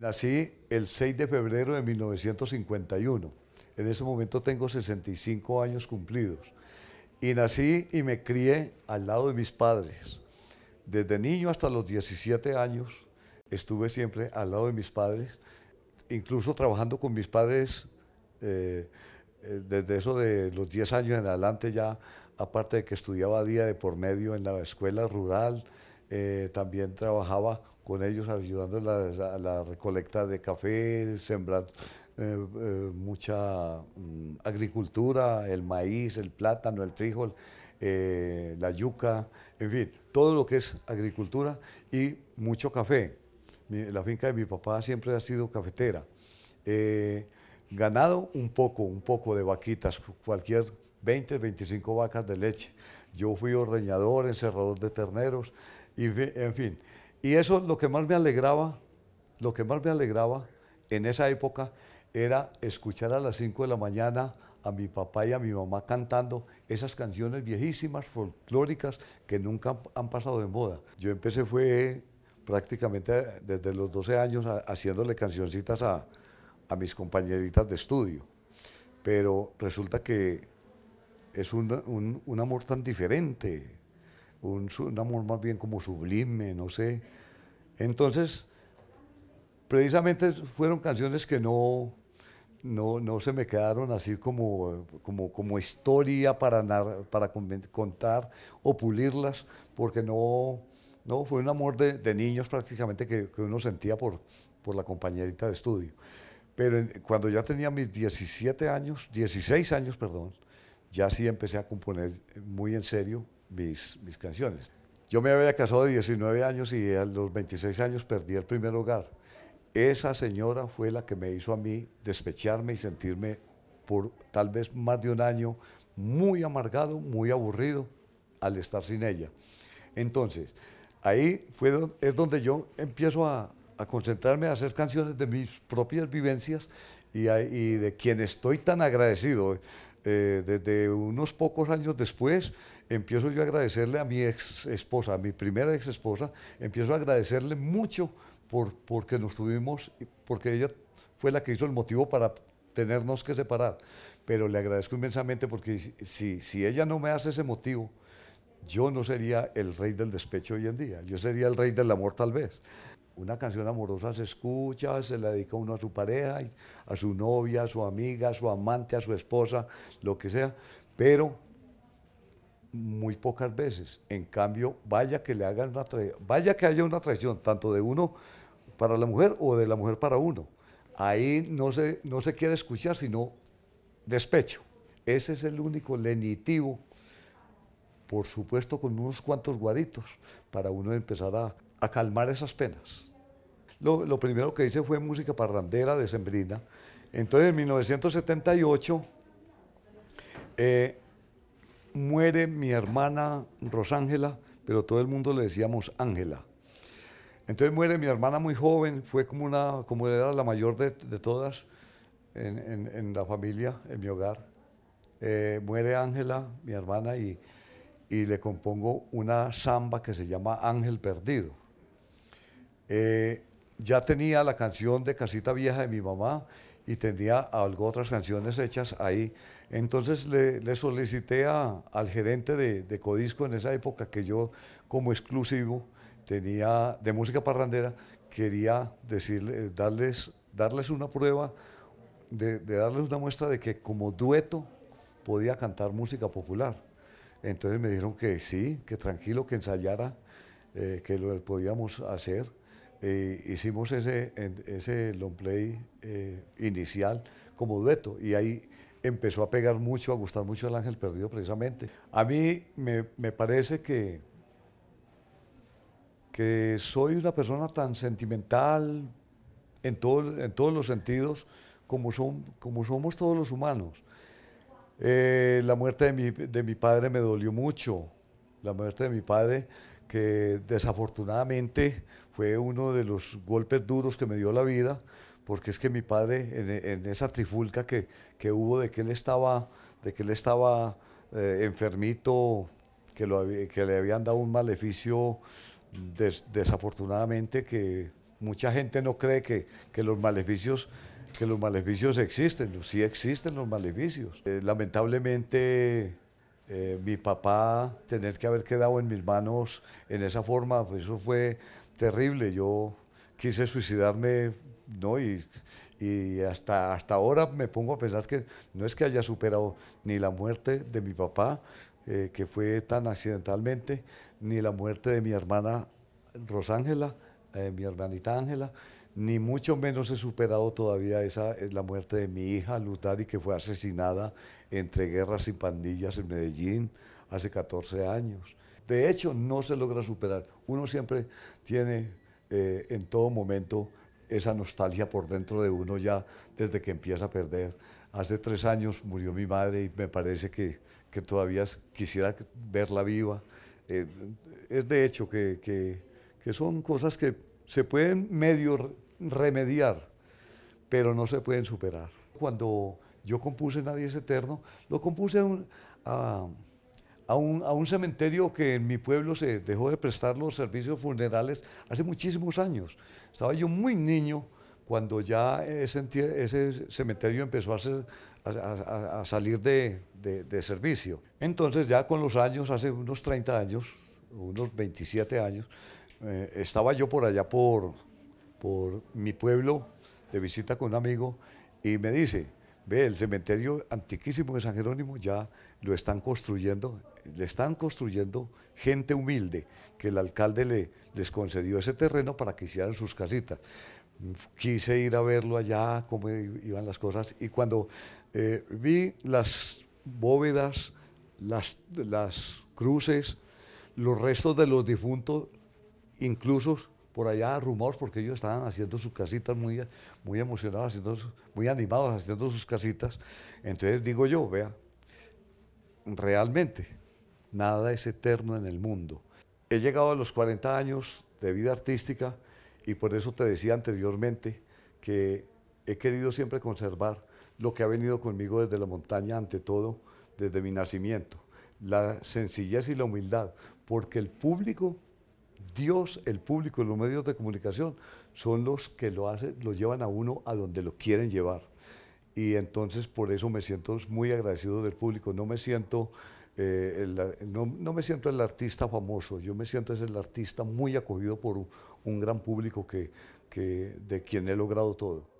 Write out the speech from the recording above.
Nací el 6 de febrero de 1951. En ese momento tengo 65 años cumplidos. Y nací y me crié al lado de mis padres. Desde niño hasta los 17 años estuve siempre al lado de mis padres, incluso trabajando con mis padres eh, eh, desde eso de los 10 años en adelante ya, aparte de que estudiaba día de por medio en la escuela rural, eh, también trabajaba con ellos ayudando a la, recolecta de café, sembrar eh, eh, mucha mm, agricultura, el maíz, el plátano, el frijol, la yuca, en fin, todo lo que es agricultura y mucho café. la finca de mi papá siempre ha sido cafetera. ganado un poco, un poco de vaquitas, cualquier 20, 25 vacas de leche. Yo fui ordeñador, encerrador de terneros, y en fin, y eso lo que más me alegraba, lo que más me alegraba en esa época era escuchar a las 5 de la mañana a mi papá y a mi mamá cantando esas canciones viejísimas, folclóricas, que nunca han pasado de moda. Yo empecé fue prácticamente desde los 12 años haciéndole cancioncitas a, a, mis compañeritas de estudio, pero resulta que es un, un amor tan diferente, un, amor más bien como sublime, no sé. Entonces, precisamente fueron canciones que no, no, no se me quedaron así como, como, como historia para, para contar o pulirlas, porque no, no fue un amor de, niños prácticamente que, uno sentía por, por la compañerita de estudio. Pero cuando ya tenía mis 17 años, 16 años, perdón, ya sí empecé a componer muy en serio mis, canciones. Yo me había casado de 19 años y a los 26 años perdí el primer hogar. Esa señora fue la que me hizo a mí despecharme y sentirme por tal vez más de un año muy amargado, muy aburrido al estar sin ella. Entonces, ahí fue es donde yo empiezo a, concentrarme a hacer canciones de mis propias vivencias y, y de quien estoy tan agradecido. Eh, desde unos pocos años después, empiezo yo a agradecerle a mi ex esposa, a mi primera ex esposa, empiezo a agradecerle mucho por, porque nos tuvimos, porque ella fue la que hizo el motivo para tenernos que separar. Pero le agradezco inmensamente porque si, si ella no me hace ese motivo, yo no sería el rey del despecho hoy en día, yo sería el rey del amor tal vez una canción amorosa se escucha, se la dedica uno a su pareja, a su novia, a su amiga, a su amante, a su esposa, lo que sea, pero muy pocas veces. En cambio, vaya que le hagan una vaya que haya una traición, tanto de uno para la mujer o de la mujer para uno. Ahí no se, no se quiere escuchar sino despecho. Ese es el único lenitivo, por supuesto con unos cuantos guaditos para uno empezar a calmar esas penas lo, primero que hice fue música parrandera de Sembrina. Entonces, en 1978, eh, muere mi hermana Rosángela, pero todo el mundo le decíamos Ángela. Entonces muere mi hermana muy joven, fue como, una, como era la mayor de, todas en, la familia, en mi hogar. Eh, muere Ángela, mi hermana, y, le compongo una samba que se llama Ángel Perdido. Eh, ya tenía la canción de Casita Vieja de mi mamá y tenía algo, otras canciones hechas ahí. Entonces le, solicité al gerente de, Codisco en esa época que yo como exclusivo tenía de música parrandera, quería decirle, eh, darles, darles una prueba, de, darles una muestra de que como dueto podía cantar música popular. Entonces me dijeron que sí, que tranquilo, que ensayara, eh, que lo podíamos hacer eh, hicimos ese, ese long play eh, inicial como dueto y ahí empezó a pegar mucho, a gustar mucho el Ángel Perdido precisamente. A mí me, parece que, que soy una persona tan sentimental en, todo, en todos los sentidos como, son, como somos todos los humanos. Eh, la muerte de mi, de mi padre me dolió mucho, la muerte de mi padre que desafortunadamente fue uno de los golpes duros que me dio la vida, porque es que mi padre en, esa trifulca que, hubo de que él estaba, de que él estaba eh, enfermito, que, que le habían dado un maleficio desafortunadamente que mucha gente no cree que, que, los maleficios que los maleficios existen, sí existen los maleficios. Eh, lamentablemente eh, mi papá, tener que haber quedado en mis manos en esa forma, pues eso fue terrible. Yo quise suicidarme, Y, hasta, hasta ahora me pongo a pensar que no es que haya superado ni la muerte de mi papá, eh, que fue tan accidentalmente, ni la muerte de mi hermana Rosángela, eh, mi hermanita Ángela, ni mucho menos he superado todavía esa, eh, la muerte de mi hija, Lutari, que fue asesinada entre guerras y pandillas en Medellín hace 14 años. De hecho, no se logra superar. Uno siempre tiene eh, en todo momento esa nostalgia por dentro de uno ya desde que empieza a perder. Hace tres años murió mi madre y me parece que, todavía quisiera verla viva. Eh, es de hecho que son cosas que se pueden medio remediar, pero no se pueden superar. Cuando yo compuse Nadie es Eterno, lo compuse a un, cementerio que en mi pueblo se dejó de prestar los servicios funerales hace muchísimos años. Estaba yo muy niño cuando ya ese, ese cementerio empezó a, salir de, de servicio. Entonces ya con los años, hace unos 30 años, unos 27 años, eh, estaba yo por allá por, por mi pueblo de visita con un amigo y me dice, ve, el cementerio antiquísimo de San Jerónimo ya lo están construyendo, le están construyendo gente humilde, que el alcalde le, les concedió ese terreno para que hicieran sus casitas. Quise ir a verlo allá, cómo iban las cosas, y cuando eh, vi las bóvedas, las, las cruces, los restos de los difuntos, incluso por allá rumores porque ellos estaban haciendo sus casitas muy, muy emocionados, muy animados haciendo sus casitas. Entonces digo yo, vea, realmente nada es eterno en el mundo. He llegado a los 40 años de vida artística y por eso te decía anteriormente que he querido siempre conservar lo que ha venido conmigo desde la montaña, ante todo, desde mi nacimiento, la sencillez y la humildad, porque el público Dios, el público, los medios de comunicación son los que lo hacen, lo llevan a uno a donde lo quieren llevar. Y entonces por eso me siento muy agradecido del público. No me siento, eh, el, no, me siento el artista famoso, yo me siento es el artista muy acogido por un, gran público que, de quien he logrado todo.